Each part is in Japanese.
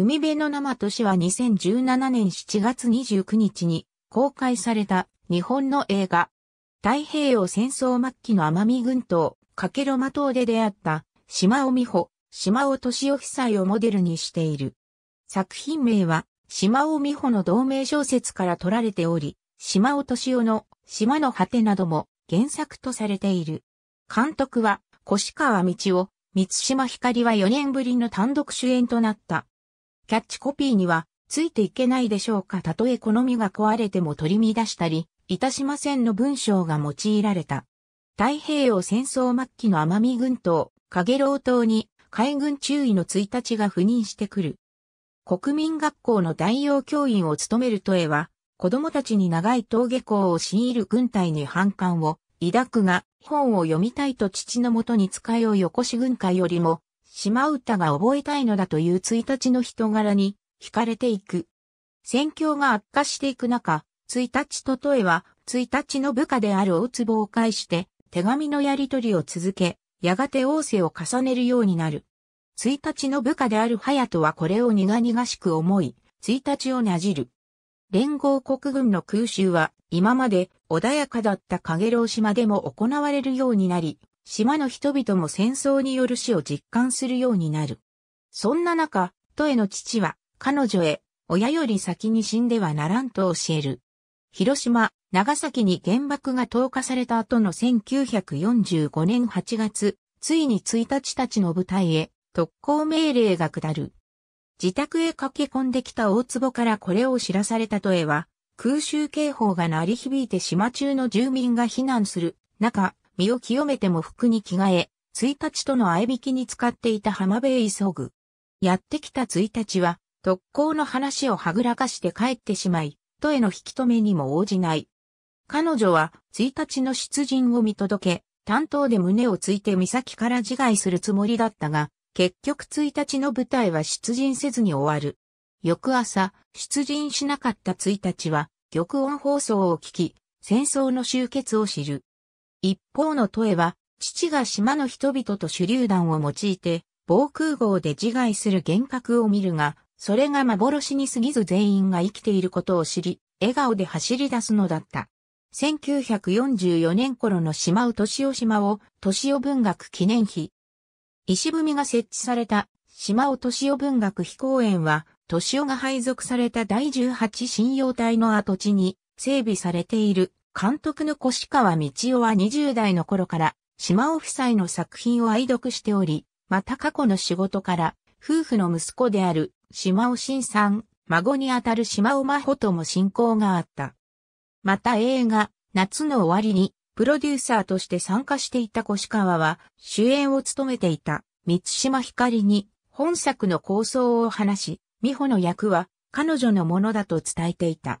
海辺の生年は2017年7月29日に公開された日本の映画。太平洋戦争末期の奄美群島、かけろま島で出会った島尾美穂、島尾敏夫夫妻をモデルにしている。作品名は島尾美穂の同名小説から取られており、島尾敏夫の島の果てなども原作とされている。監督は越川道夫、三島ひかりは4年ぶりの単独主演となったキャッチコピーには、ついていけないでしょうかたとえ好みが壊れても取り乱したり、いたしませんの文章が用いられた。太平洋戦争末期の奄美群島、カゲロウ島に海軍中尉の1日が赴任してくる。国民学校の代用教員を務めるとえは、子供たちに長い峠下校を強いる軍隊に反感を抱くが、本を読みたいと父のもとに使いをよこし軍会よりも島唄が覚えたいのだという1日の人柄に惹かれていく。戦況が悪化していく中、1日ととえは1日の部下である大坪を介して手紙のやり取りを続け、やがて王政を重ねるようになる。1日の部下である隼人はこれを苦々しく思い、1日をなじる。連合国軍の空襲は今まで穏やかだった影楼島でも行われるようになり、島の人々も戦争による死を実感するようになる。そんな中、トエの父は、彼女へ、親より先に死んではならんと教える。広島、長崎に原爆が投下された後の1945年8月、ついに1日たちの部隊へ特攻命令が下る。自宅へ駆け込んできた大坪からこれを知らされたトエは、空襲警報が鳴り響いて島中の住民が避難する中、身を清めても服に着替え、1日との合いきに使っていた浜辺へ急ぐ。やってきた1日は、特攻の話をはぐらかして帰ってしまい、とへの引き止めにも応じない。彼女は、1日の出陣を見届け、担当で胸をついて岬から自害するつもりだったが、結局1日の舞台は出陣せずに終わる。翌朝、出陣しなかった1日は、玉音放送を聞き、戦争の終結を知る。一方の都営は、父が島の人々と手榴弾を用いて、防空壕で自害する幻覚を見るが、それが幻に過ぎず全員が生きていることを知り、笑顔で走り出すのだった。1944年頃の島尾敏夫島を、敏夫文学記念碑。石踏みが設置された島尾敏夫文学碑公園は、敏夫が配属された第18信用隊の跡地に整備されている監督の越川道夫は20代の頃から、島尾夫妻の作品を愛読しており、また過去の仕事から、夫婦の息子である島尾新さん、孫にあたる島尾真帆とも親交があった。また映画、夏の終わりに、プロデューサーとして参加していた越川は、主演を務めていた、三島ひかりに、本作の構想を話し、美穂の役は、彼女のものだと伝えていた。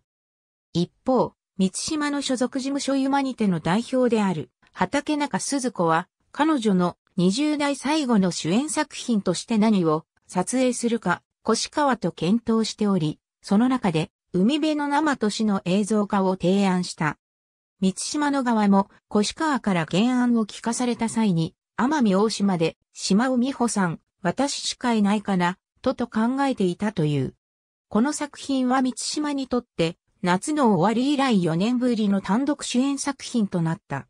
一方、三島の所属事務所ユマニテの代表である、畑中鈴子は、彼女の20代最後の主演作品として何を撮影するか、越川と検討しており、その中で、海辺の生都市の映像化を提案した。三島の側も、越川から原案を聞かされた際に、奄美大島で、島尾美穂さん、私しかいないかな、とと考えていたという。この作品は三島にとって、夏の終わり以来4年ぶりの単独主演作品となった。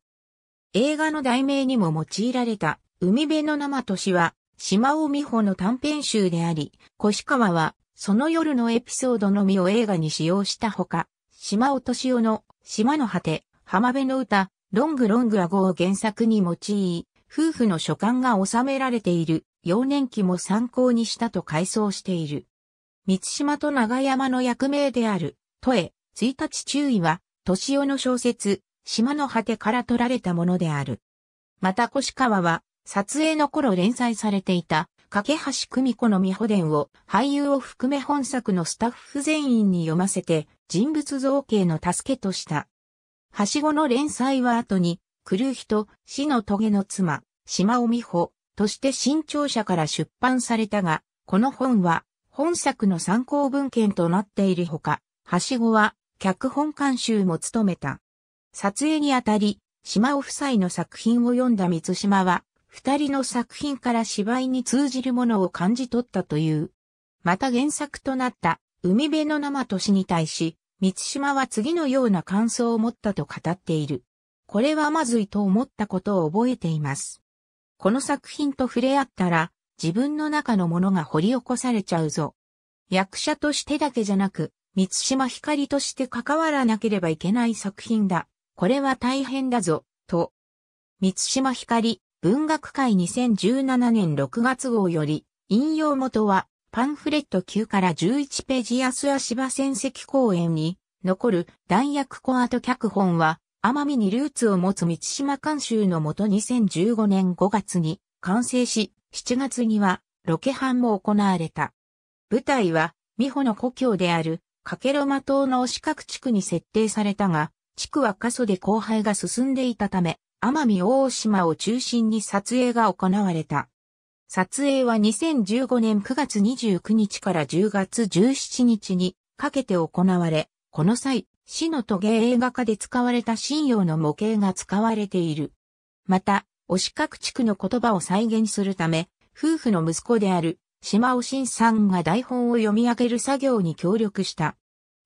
映画の題名にも用いられた、海辺の生年は、島尾美穂の短編集であり、越川は、その夜のエピソードのみを映画に使用したほか、島尾敏夫の、島の果て、浜辺の歌、ロングロングアゴを原作に用い、夫婦の書簡が収められている、幼年期も参考にしたと回想している。三島と長山の役名である、都へ、1日注意は、年夫の小説、島の果てから取られたものである。また越川は、撮影の頃連載されていた、架橋久美子の美保伝を俳優を含め本作のスタッフ全員に読ませて人物造形の助けとした。はしごの連載は後に、狂う人、死の棘の妻、島尾美穂として新潮社から出版されたが、この本は本作の参考文献となっているほか、はしごは脚本監修も務めた。撮影にあたり、島尾夫妻の作品を読んだ三島は、二人の作品から芝居に通じるものを感じ取ったという。また原作となった海辺の生年に対し、三島は次のような感想を持ったと語っている。これはまずいと思ったことを覚えています。この作品と触れ合ったら、自分の中のものが掘り起こされちゃうぞ。役者としてだけじゃなく、三島ひかりとして関わらなければいけない作品だ。これは大変だぞ、と。三島ひかり、文学界2017年6月号より、引用元は、パンフレット9から11ページ安足芝戦績公演に、残る弾薬コアと脚本は、奄美にルーツを持つ三島監修のもと2015年5月に完成し、7月にはロケ班も行われた。舞台は、美穂の故郷であるカケロマ島の四角地区に設定されたが、地区は過疎で荒廃が進んでいたため、奄美大島を中心に撮影が行われた。撮影は2015年9月29日から10月17日にかけて行われ、この際、市の都芸映画化で使われた信用の模型が使われている。また、お四角地区の言葉を再現するため、夫婦の息子である島尾新さんが台本を読み上げる作業に協力した。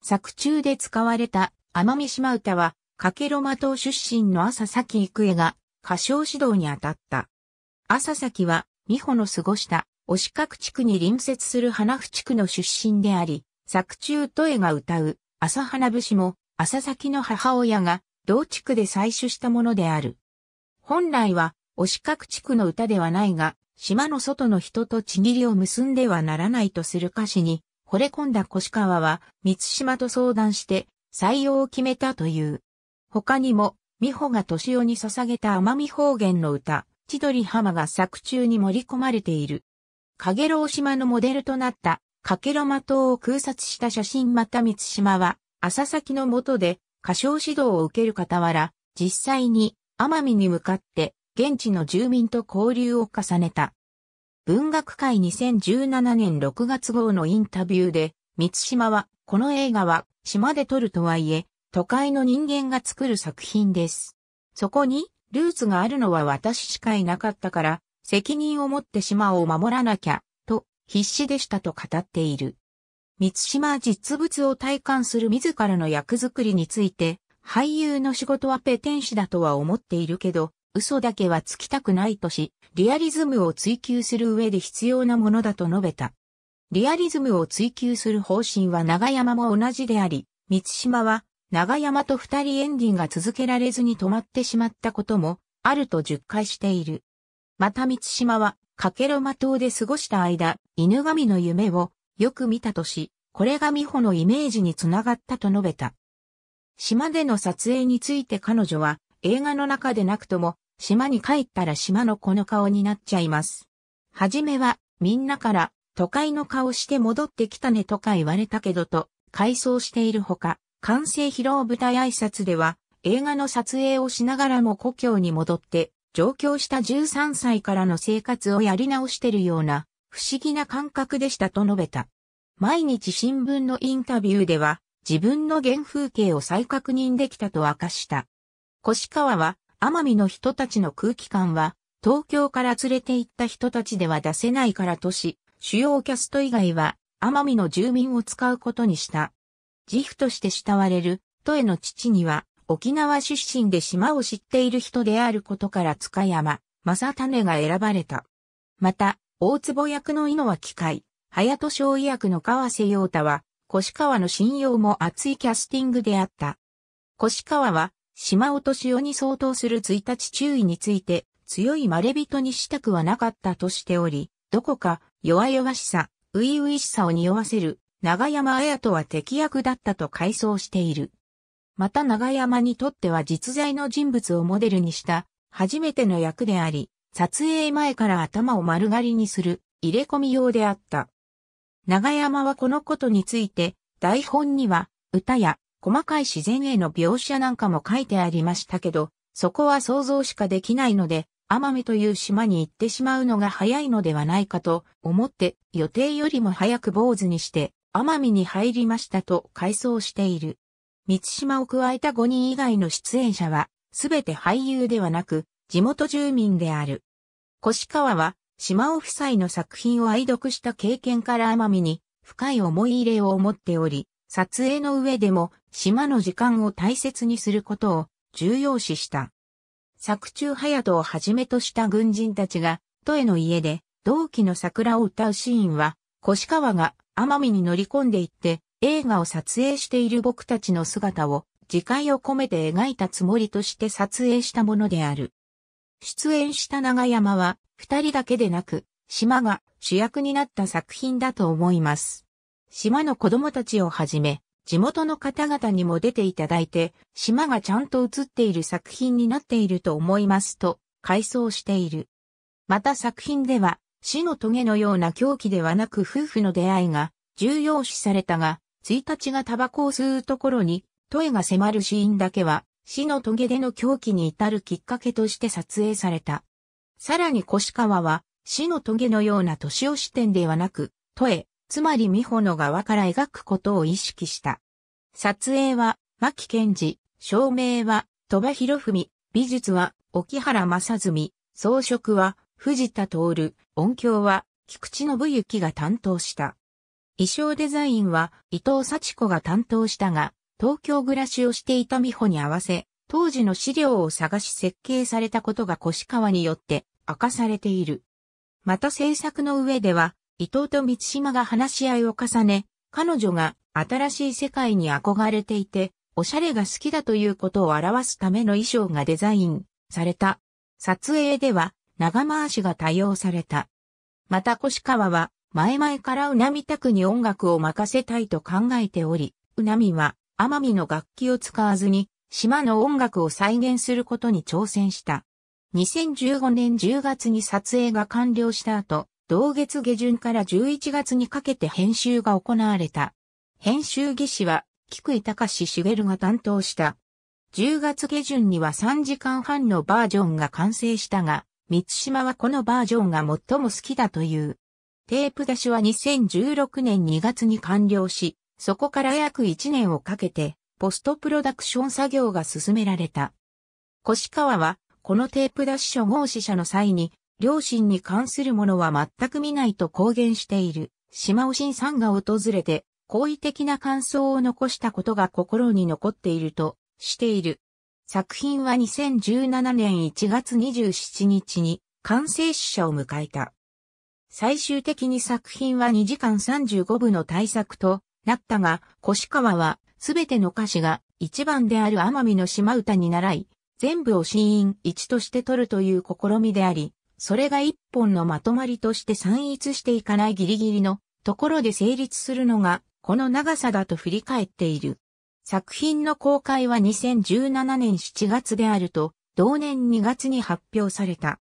作中で使われた奄美島唄は、かけろま島出身の朝崎育恵が歌唱指導に当たった。朝崎は、美穂の過ごした、押角地区に隣接する花府地区の出身であり、作中と江が歌う、朝花節も、朝崎の母親が、同地区で採取したものである。本来は、押角地区の歌ではないが、島の外の人とちぎりを結んではならないとする歌詞に、惚れ込んだ越川は、三島と相談して、採用を決めたという。他にも、美穂が敏夫に捧げた奄美方言の歌、千鳥浜が作中に盛り込まれている。影楼島のモデルとなった、かけろま島を空撮した写真また三島は、浅崎の下で、歌唱指導を受ける傍ら、実際に、奄美に向かって、現地の住民と交流を重ねた。文学界2017年6月号のインタビューで、三島は、この映画は島で撮るとはいえ、都会の人間が作る作品です。そこに、ルーツがあるのは私しかいなかったから、責任を持って島を守らなきゃ、と、必死でしたと語っている。三島実物を体感する自らの役作りについて、俳優の仕事はペテン師だとは思っているけど、嘘だけはつきたくないとし、リアリズムを追求する上で必要なものだと述べた。リアリズムを追求する方針は長山も同じであり、三島は長山と二人エンディンが続けられずに止まってしまったこともあると述回している。また三島は、かけろま島で過ごした間、犬神の夢をよく見たとし、これが美穂のイメージにつながったと述べた。島での撮影について彼女は映画の中でなくとも島に帰ったら島のこの顔になっちゃいます。はじめは、みんなから、都会の顔して戻ってきたねとか言われたけどと、回想しているほか、完成披露舞台挨拶では、映画の撮影をしながらも故郷に戻って、上京した13歳からの生活をやり直してるような、不思議な感覚でしたと述べた。毎日新聞のインタビューでは、自分の原風景を再確認できたと明かした。越川は、奄美の人たちの空気感は、東京から連れて行った人たちでは出せないからとし、主要キャスト以外は、奄美の住民を使うことにした。自負として慕われる、トエの父には、沖縄出身で島を知っている人であることから塚山、正種が選ばれた。また、大坪役の井野は機械、早戸昭医役の川瀬陽太は、越川の信用も厚いキャスティングであった。越川は、島落としに相当する1日注意について、強い稀人にしたくはなかったとしており、どこか弱々しさ、ういしさを匂わせる長山綾とは敵役だったと回想している。また長山にとっては実在の人物をモデルにした初めての役であり、撮影前から頭を丸刈りにする入れ込み用であった。長山はこのことについて、台本には歌や細かい自然への描写なんかも書いてありましたけど、そこは想像しかできないので、奄美という島に行ってしまうのが早いのではないかと思って予定よりも早く坊主にして奄美に入りましたと回想している。三島を加えた5人以外の出演者はすべて俳優ではなく地元住民である。越川は島尾夫妻の作品を愛読した経験から奄美に深い思い入れを持っており、撮影の上でも島の時間を大切にすることを重要視した。作中ヤトをはじめとした軍人たちが、都への家で、同期の桜を歌うシーンは、越川が奄美に乗り込んでいって、映画を撮影している僕たちの姿を、自戒を込めて描いたつもりとして撮影したものである。出演した長山は、二人だけでなく、島が主役になった作品だと思います。島の子供たちをはじめ、地元の方々にも出ていただいて、島がちゃんと映っている作品になっていると思いますと、回想している。また作品では、死の棘のような狂気ではなく夫婦の出会いが重要視されたが、一日がタバコを吸うところに、トエが迫るシーンだけは、死の棘での狂気に至るきっかけとして撮影された。さらに越川は、死の棘のような年を視点ではなく、トエ、つまり美穂の側から描くことを意識した。撮影は、牧賢治、照明は、鳥羽博文、美術は、沖原正純、装飾は、藤田徹、音響は、菊池信之が担当した。衣装デザインは、伊藤幸子が担当したが、東京暮らしをしていた美穂に合わせ、当時の資料を探し設計されたことが越川によって明かされている。また制作の上では、伊藤と三島が話し合いを重ね、彼女が新しい世界に憧れていて、おしゃれが好きだということを表すための衣装がデザインされた。撮影では長回しが多用された。また越川は前々からうなみたくに音楽を任せたいと考えており、うなみは奄美の楽器を使わずに島の音楽を再現することに挑戦した。2015年10月に撮影が完了した後、同月下旬から11月にかけて編集が行われた。編集技師は、菊井隆茂が担当した。10月下旬には3時間半のバージョンが完成したが、三島はこのバージョンが最も好きだという。テープ出しは2016年2月に完了し、そこから約1年をかけて、ポストプロダクション作業が進められた。越川は、このテープ出し初号死者の際に、両親に関するものは全く見ないと公言している。島尾新さんが訪れて、好意的な感想を残したことが心に残っているとしている。作品は2017年1月27日に完成死者を迎えた。最終的に作品は2時間35分の大作となったが、越川はすべての歌詞が一番である奄美の島唄に習い、全部を死因一1として撮るという試みであり、それが一本のまとまりとして散逸していかないギリギリのところで成立するのが、この長さだと振り返っている。作品の公開は2017年7月であると、同年2月に発表された。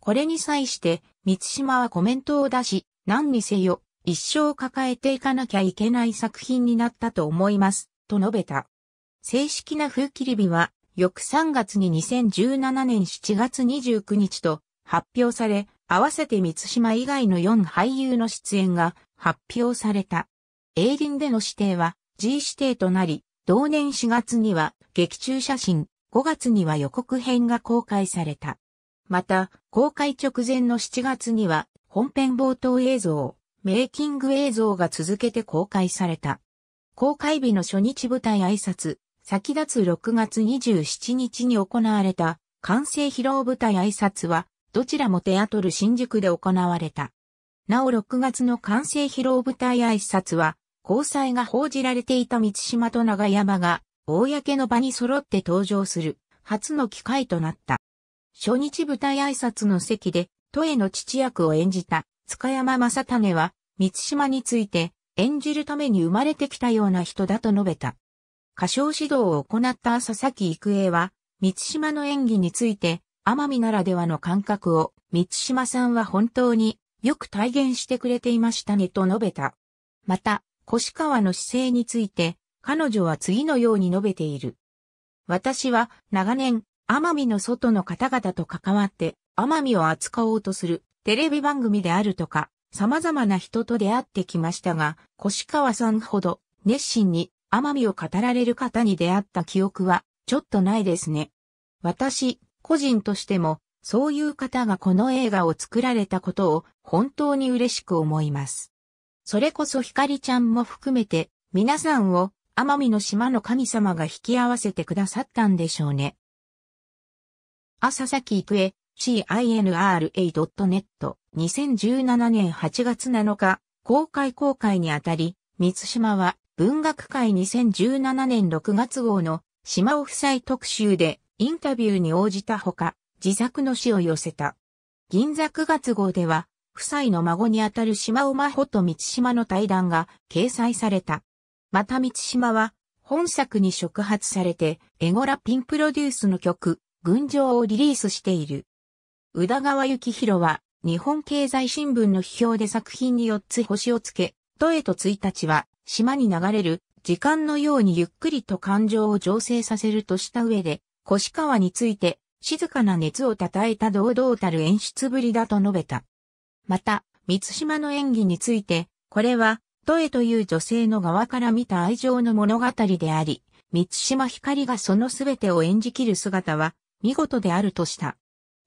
これに際して、三島はコメントを出し、何にせよ、一生抱えていかなきゃいけない作品になったと思います、と述べた。正式な風切り日は、翌3月に2017年7月29日と、発表され、合わせて三島以外の4俳優の出演が発表された。映林での指定は G 指定となり、同年4月には劇中写真、5月には予告編が公開された。また、公開直前の7月には本編冒頭映像、メイキング映像が続けて公開された。公開日の初日舞台挨拶、先立つ6月27日に行われた完成披露舞台挨拶はどちらもテアトル新宿で行われた。なお6月の完成披露舞台挨拶は、交際が報じられていた三島と長山が、公の場に揃って登場する、初の機会となった。初日舞台挨拶の席で、都への父役を演じた、塚山正種は、三島について、演じるために生まれてきたような人だと述べた。歌唱指導を行った佐々木育英は、三島の演技について、奄美ならではの感覚を、三島さんは本当によく体現してくれていましたねと述べた。また、越川の姿勢について、彼女は次のように述べている。私は長年、奄美の外の方々と関わって、奄美を扱おうとするテレビ番組であるとか、様々な人と出会ってきましたが、越川さんほど熱心に奄美を語られる方に出会った記憶はちょっとないですね。私、個人としても、そういう方がこの映画を作られたことを本当に嬉しく思います。それこそひかりちゃんも含めて、皆さんを奄美の島の神様が引き合わせてくださったんでしょうね。朝崎育恵、cinra.net 2017年8月7日、公開公開にあたり、三島は文学界2017年6月号の島オ夫妻特集でインタビューに応じたほか、自作の詩を寄せた。銀座9月号では、夫妻の孫にあたる島尾真帆と三島の対談が掲載された。また満島は、本作に触発されて、エゴラピンプロデュースの曲、群青をリリースしている。宇田川幸宏は、日本経済新聞の批評で作品に4つ星をつけ、とえと1日は、島に流れる、時間のようにゆっくりと感情を醸成させるとした上で、越川について、静かな熱を称えた堂々たる演出ぶりだと述べた。また、三島の演技について、これは、トエという女性の側から見た愛情の物語であり、三島ひかりがその全てを演じきる姿は、見事であるとした。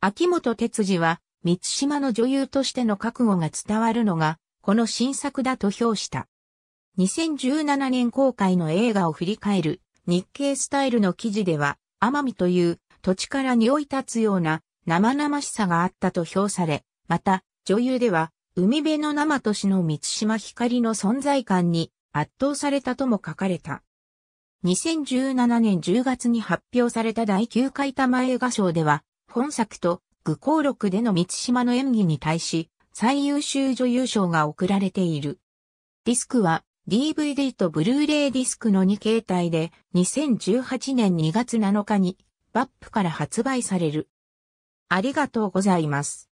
秋元哲司は、三島の女優としての覚悟が伝わるのが、この新作だと評した。2017年公開の映画を振り返る日経スタイルの記事では、奄美という土地から匂い立つような生々しさがあったと評され、また女優では海辺の生としの満島光の存在感に圧倒されたとも書かれた。2017年10月に発表された第9回玉映画賞では、本作と愚行録での満島の演技に対し、最優秀女優賞が贈られている。ディスクは DVD とブルーレイディスクの2形態で2018年2月7日にバップから発売される。ありがとうございます。